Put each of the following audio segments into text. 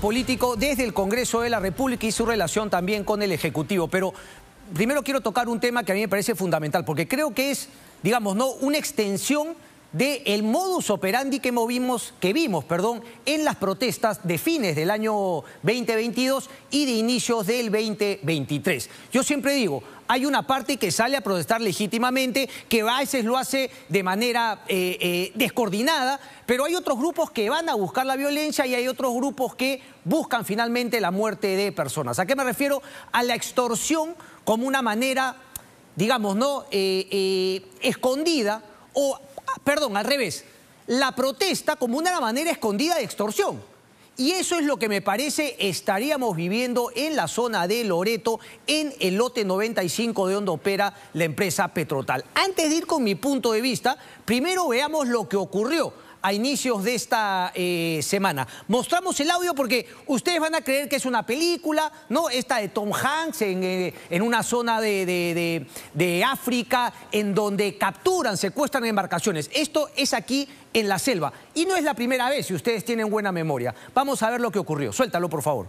político desde el Congreso de la República y su relación también con el Ejecutivo. Pero primero quiero tocar un tema que a mí me parece fundamental, porque creo que es, digamos, ¿no? una extensión del modus operandi que, movimos, que vimos perdón, en las protestas de fines del año 2022 y de inicios del 2023. Yo siempre digo, hay una parte que sale a protestar legítimamente, que a veces lo hace de manera eh, eh, descoordinada, pero hay otros grupos que van a buscar la violencia y hay otros grupos que buscan finalmente la muerte de personas. ¿A qué me refiero? A la extorsión como una manera, digamos, ¿no? Eh, escondida o Ah, perdón, al revés, la protesta como una manera escondida de extorsión. Y eso es lo que me parece estaríamos viviendo en la zona de Loreto, en el lote 95 de donde opera la empresa Petrotal. Antes de ir con mi punto de vista, primero veamos lo que ocurrió a inicios de esta eh, semana. Mostramos el audio porque ustedes van a creer que es una película, ¿no? Esta de Tom Hanks en, eh, una zona de África en donde capturan, secuestran embarcaciones. Esto es aquí en la selva. Y no es la primera vez, si ustedes tienen buena memoria. Vamos a ver lo que ocurrió. Suéltalo, por favor.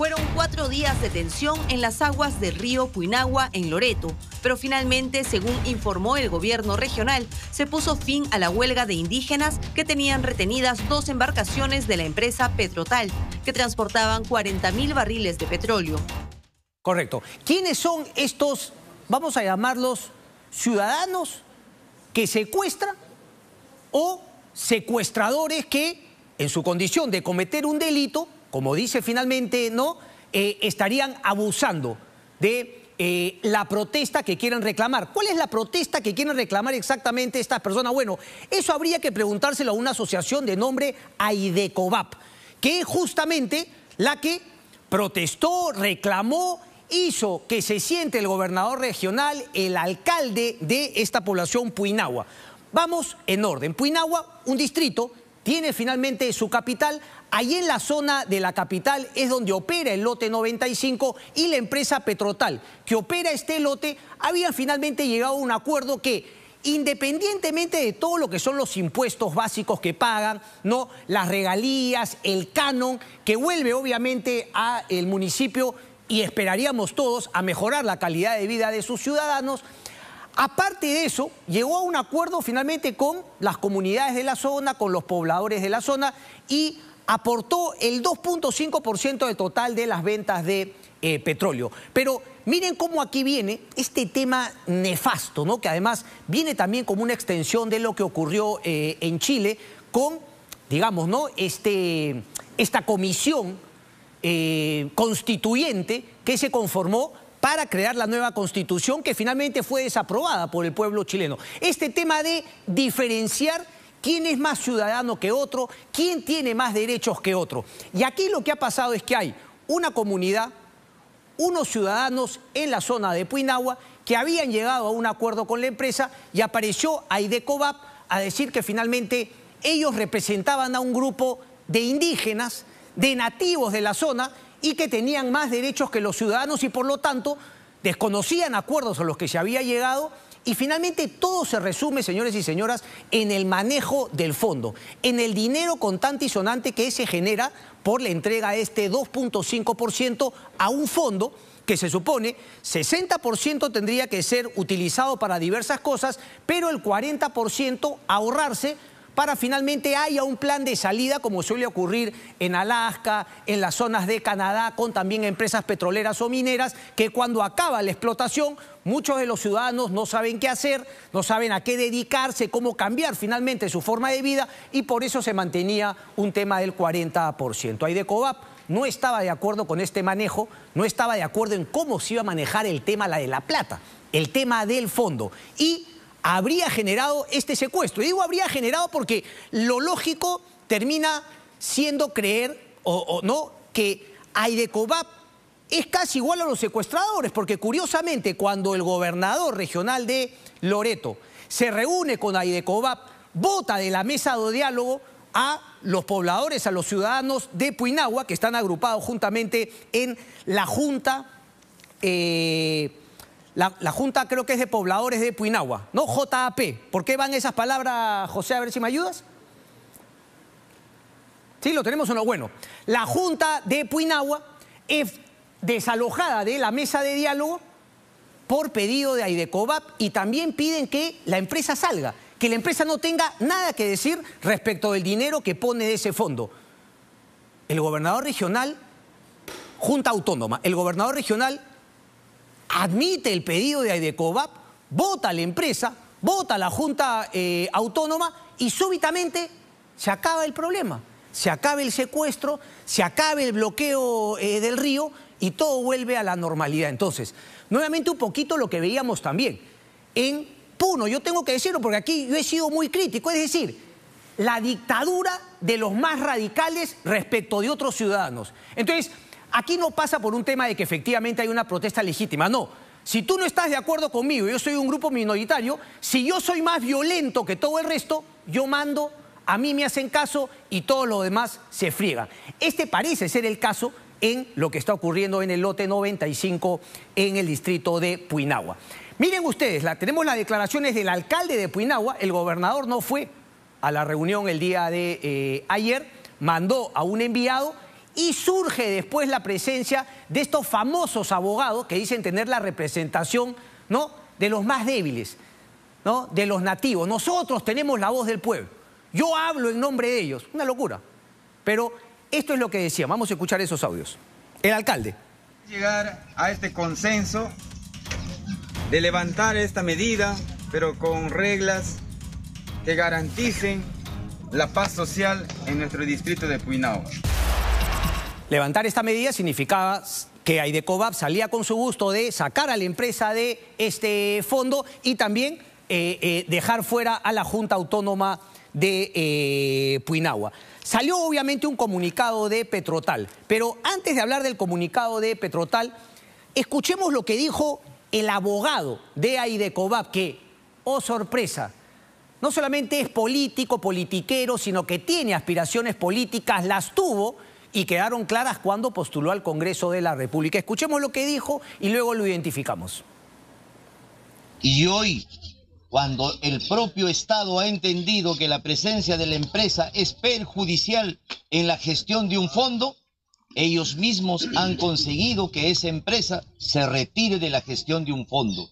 Fueron cuatro días de tensión en las aguas del río Puinagua, en Loreto, pero finalmente, según informó el gobierno regional, se puso fin a la huelga de indígenas que tenían retenidas dos embarcaciones de la empresa Petrotal, que transportaban mil barriles de petróleo. Correcto. ¿Quiénes son estos, vamos a llamarlos, ciudadanos que secuestran o secuestradores que, en su condición de cometer un delito, como dice finalmente, ¿no? Eh, estarían abusando de eh, la protesta que quieren reclamar. ¿Cuál es la protesta que quieren reclamar exactamente estas personas? Bueno, eso habría que preguntárselo a una asociación de nombre Aidecobap, que es justamente la que protestó, reclamó, hizo que se siente el gobernador regional, el alcalde de esta población Puinagua. Vamos en orden. Puinagua, un distrito tiene finalmente su capital. ahí en la zona de la capital es donde opera el lote 95 y la empresa Petrotal, que opera este lote, habían finalmente llegado a un acuerdo que independientemente de todo lo que son los impuestos básicos que pagan, ¿no? las regalías, el canon, que vuelve obviamente al municipio y esperaríamos todos a mejorar la calidad de vida de sus ciudadanos, Aparte de eso, llegó a un acuerdo finalmente con las comunidades de la zona, con los pobladores de la zona y aportó el 2.5% del total de las ventas de eh, petróleo. Pero miren cómo aquí viene este tema nefasto, ¿no? que además viene también como una extensión de lo que ocurrió eh, en Chile con, digamos, ¿no? este, esta comisión eh, constituyente que se conformó para crear la nueva constitución que finalmente fue desaprobada por el pueblo chileno. Este tema de diferenciar quién es más ciudadano que otro, quién tiene más derechos que otro. Y aquí lo que ha pasado es que hay una comunidad, unos ciudadanos en la zona de Puinagua que habían llegado a un acuerdo con la empresa y apareció Aidecobap a decir que finalmente ellos representaban a un grupo de indígenas, de nativos de la zona, y que tenían más derechos que los ciudadanos y por lo tanto desconocían acuerdos a los que se había llegado y finalmente todo se resume, señores y señoras, en el manejo del fondo, en el dinero contante y sonante que se genera por la entrega de este 2.5% a un fondo que se supone 60% tendría que ser utilizado para diversas cosas, pero el 40% ahorrarse para finalmente haya un plan de salida como suele ocurrir en Alaska, en las zonas de Canadá, con también empresas petroleras o mineras, que cuando acaba la explotación, muchos de los ciudadanos no saben qué hacer, no saben a qué dedicarse, cómo cambiar finalmente su forma de vida y por eso se mantenía un tema del 40%. Hay de Cobap, no estaba de acuerdo con este manejo, no estaba de acuerdo en cómo se iba a manejar el tema la de la plata, el tema del fondo y habría generado este secuestro. Y digo habría generado porque lo lógico termina siendo creer o, no que Aidecobap es casi igual a los secuestradores, porque curiosamente cuando el gobernador regional de Loreto se reúne con Aidecobap, vota de la mesa de diálogo a los pobladores, a los ciudadanos de Puinagua, que están agrupados juntamente en la Junta eh, la, Junta creo que es de pobladores de Puinagua, ¿no? Ah. JAP. ¿Por qué van esas palabras, José? A ver si me ayudas. ¿Sí? ¿Lo tenemos o no? Bueno, la Junta de Puinagua es desalojada de la mesa de diálogo por pedido de Aidecobap y también piden que la empresa salga, que la empresa no tenga nada que decir respecto del dinero que pone de ese fondo. El gobernador regional, Junta Autónoma, el gobernador regional admite el pedido de Aidecobap, vota la empresa, vota la Junta eh, Autónoma y súbitamente se acaba el problema. Se acaba el secuestro, se acaba el bloqueo eh, del río y todo vuelve a la normalidad. Entonces, nuevamente un poquito lo que veíamos también en Puno. Yo tengo que decirlo porque aquí yo he sido muy crítico, es decir, la dictadura de los más radicales respecto de otros ciudadanos. Entonces, Aquí no pasa por un tema de que efectivamente hay una protesta legítima, no. Si tú no estás de acuerdo conmigo, yo soy un grupo minoritario, si yo soy más violento que todo el resto, yo mando, a mí me hacen caso y todo lo demás se friega. Este parece ser el caso en lo que está ocurriendo en el lote 95 en el distrito de Puinagua. Miren ustedes, tenemos las declaraciones del alcalde de Puinagua, el gobernador no fue a la reunión el día de eh, ayer, mandó a un enviado y surge después la presencia de estos famosos abogados que dicen tener la representación ¿no? de los más débiles, ¿no? de los nativos. Nosotros tenemos la voz del pueblo. Yo hablo en nombre de ellos. Una locura. Pero esto es lo que decía. Vamos a escuchar esos audios. El alcalde. Llegar a este consenso de levantar esta medida, pero con reglas que garanticen la paz social en nuestro distrito de Puinao. Levantar esta medida significaba que Aidecobab salía con su gusto de sacar a la empresa de este fondo y también eh, eh, dejar fuera a la Junta Autónoma de eh, Puinagua. Salió obviamente un comunicado de Petrotal, pero antes de hablar del comunicado de Petrotal, escuchemos lo que dijo el abogado de Aidecobab, que, oh sorpresa, no solamente es político, politiquero, sino que tiene aspiraciones políticas, las tuvo y quedaron claras cuando postuló al Congreso de la República. Escuchemos lo que dijo y luego lo identificamos. Y hoy, cuando el propio Estado ha entendido que la presencia de la empresa es perjudicial en la gestión de un fondo, ellos mismos han conseguido que esa empresa se retire de la gestión de un fondo.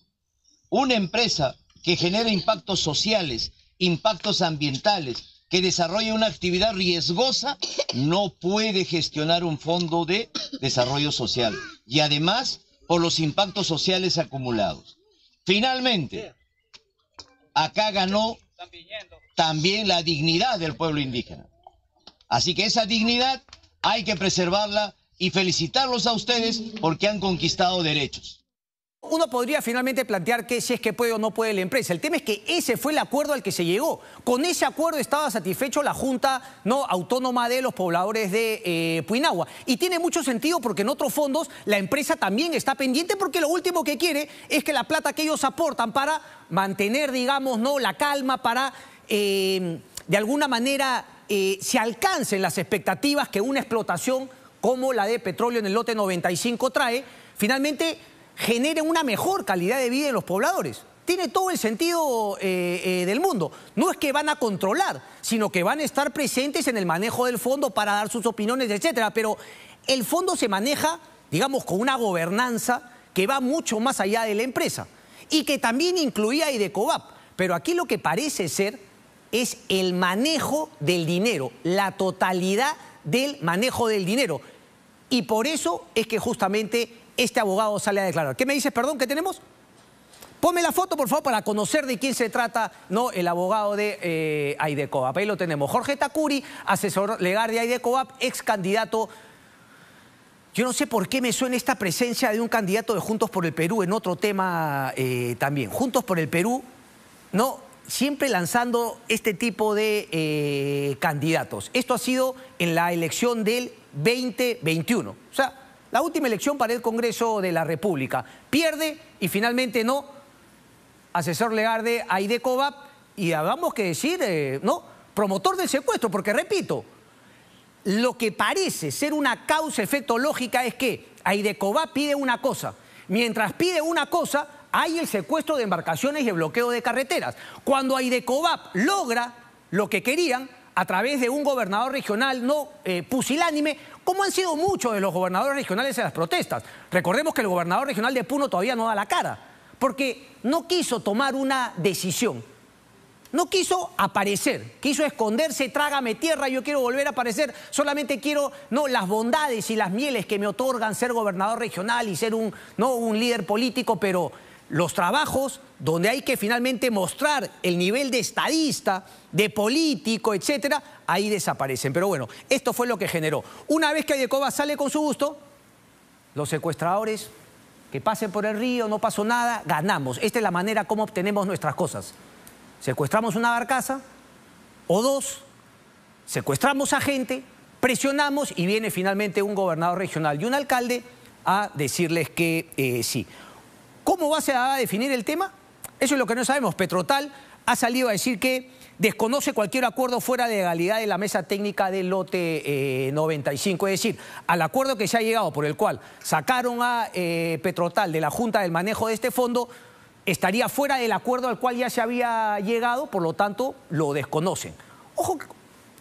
Una empresa que genera impactos sociales, impactos ambientales, que desarrolla una actividad riesgosa no puede gestionar un fondo de desarrollo social y además por los impactos sociales acumulados. Finalmente, acá ganó también la dignidad del pueblo indígena. Así que esa dignidad hay que preservarla y felicitarlos a ustedes porque han conquistado derechos. Uno podría finalmente plantear que si es que puede o no puede la empresa. El tema es que ese fue el acuerdo al que se llegó. Con ese acuerdo estaba satisfecho la Junta ¿no? Autónoma de los Pobladores de eh, Puinagua. Y tiene mucho sentido porque en otros fondos la empresa también está pendiente porque lo último que quiere es que la plata que ellos aportan para mantener, digamos, ¿no? la calma, para eh, de alguna manera eh, se alcancen las expectativas que una explotación como la de petróleo en el lote 95 trae. Finalmente genere una mejor calidad de vida en los pobladores. Tiene todo el sentido eh, eh, del mundo. No es que van a controlar, sino que van a estar presentes en el manejo del fondo para dar sus opiniones, etcétera. Pero el fondo se maneja, digamos, con una gobernanza que va mucho más allá de la empresa y que también incluía a Idecobap. Pero aquí lo que parece ser es el manejo del dinero, la totalidad del manejo del dinero. Y por eso es que justamente este abogado sale a declarar. ¿Qué me dices, perdón, qué tenemos? Ponme la foto, por favor, para conocer de quién se trata ¿no? el abogado de eh, Ahí lo tenemos. Jorge Takuri, asesor legal de Aidecoap, ex candidato. Yo no sé por qué me suena esta presencia de un candidato de Juntos por el Perú en otro tema eh, también. Juntos por el Perú, ¿no? Siempre lanzando este tipo de eh, candidatos. Esto ha sido en la elección del 2021. O sea, la última elección para el Congreso de la República. Pierde y finalmente no. Asesor legal de Aide y hagamos que decir, eh, ¿no? Promotor del secuestro, porque repito, lo que parece ser una causa-efecto lógica es que Aide pide una cosa. Mientras pide una cosa, hay el secuestro de embarcaciones y el bloqueo de carreteras. Cuando Aidecobap logra lo que querían, a través de un gobernador regional no eh, pusilánime, como han sido muchos de los gobernadores regionales en las protestas. Recordemos que el gobernador regional de Puno todavía no da la cara, porque no quiso tomar una decisión. No quiso aparecer, quiso esconderse, trágame tierra, yo quiero volver a aparecer, solamente quiero no las bondades y las mieles que me otorgan ser gobernador regional y ser un, no, un líder político, pero los trabajos donde hay que finalmente mostrar el nivel de estadista, de político, etcétera, ahí desaparecen. Pero bueno, esto fue lo que generó. Una vez que Ayecoba sale con su gusto, los secuestradores que pasen por el río, no pasó nada, ganamos. Esta es la manera como obtenemos nuestras cosas. Secuestramos una barcaza o dos, secuestramos a gente, presionamos y viene finalmente un gobernador regional y un alcalde a decirles que eh, sí. ¿Cómo va a definir el tema? Eso es lo que no sabemos. Petrotal ha salido a decir que desconoce cualquier acuerdo fuera de legalidad de la mesa técnica del lote 95. Eh, es decir, al acuerdo que se ha llegado por el cual sacaron a eh, Petrotal de la Junta del manejo de este fondo, estaría fuera del acuerdo al cual ya se había llegado, por lo tanto, lo desconocen. Ojo,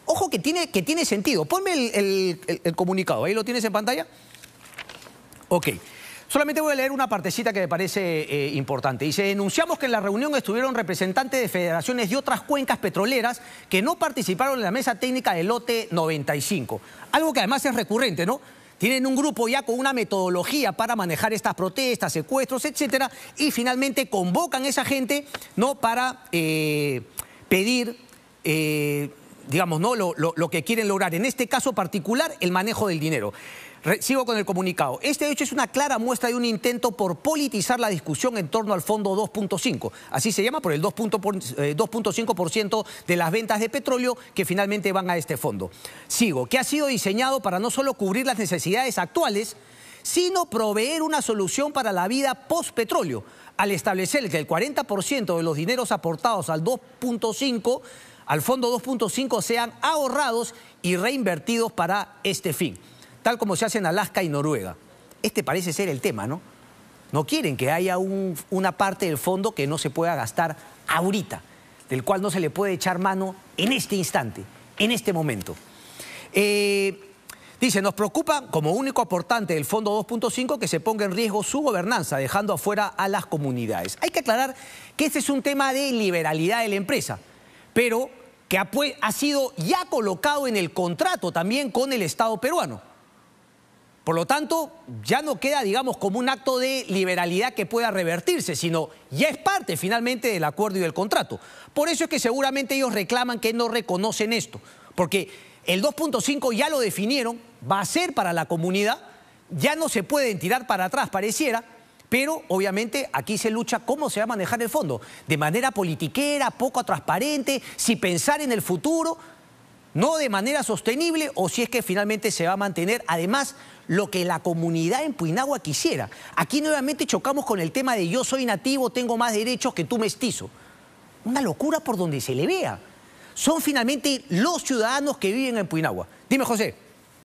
ojo que, tiene, que tiene sentido. Ponme el, comunicado, ahí lo tienes en pantalla. Ok. Solamente voy a leer una partecita que me parece eh, importante. Dice, denunciamos que en la reunión estuvieron representantes de federaciones y otras cuencas petroleras que no participaron en la mesa técnica del lote 95. Algo que además es recurrente, ¿no? Tienen un grupo ya con una metodología para manejar estas protestas, secuestros, etcétera, y finalmente convocan a esa gente, ¿no? Para eh, pedir... Eh, digamos, ¿no? Lo, lo, que quieren lograr. En este caso particular, el manejo del dinero. sigo con el comunicado. Este hecho es una clara muestra de un intento por politizar la discusión en torno al fondo 2.5. Así se llama por el 2.5% eh, de las ventas de petróleo que finalmente van a este fondo. Sigo, que ha sido diseñado para no solo cubrir las necesidades actuales, sino proveer una solución para la vida post-petróleo, al establecer que el 40% de los dineros aportados al 2.5 al fondo 2.5 sean ahorrados y reinvertidos para este fin, tal como se hace en Alaska y Noruega. Este parece ser el tema, ¿no? No quieren que haya una parte del fondo que no se pueda gastar ahorita, del cual no se le puede echar mano en este instante, en este momento. Eh, dice, nos preocupa como único aportante del Fondo 2.5 que se ponga en riesgo su gobernanza, dejando afuera a las comunidades. Hay que aclarar que este es un tema de liberalidad de la empresa pero que ha, sido ya colocado en el contrato también con el Estado peruano. Por lo tanto, ya no queda, digamos, como un acto de liberalidad que pueda revertirse, sino ya es parte finalmente del acuerdo y del contrato. Por eso es que seguramente ellos reclaman que no reconocen esto, porque el 2.5 ya lo definieron, va a ser para la comunidad, ya no se pueden tirar para atrás, pareciera, pero obviamente aquí se lucha cómo se va a manejar el fondo, de manera politiquera, poco transparente, si pensar en el futuro, no de manera sostenible o si es que finalmente se va a mantener además lo que la comunidad en Puinagua quisiera. Aquí nuevamente chocamos con el tema de yo soy nativo, tengo más derechos que tú mestizo. Una locura por donde se le vea. Son finalmente los ciudadanos que viven en Puinagua. Dime, José.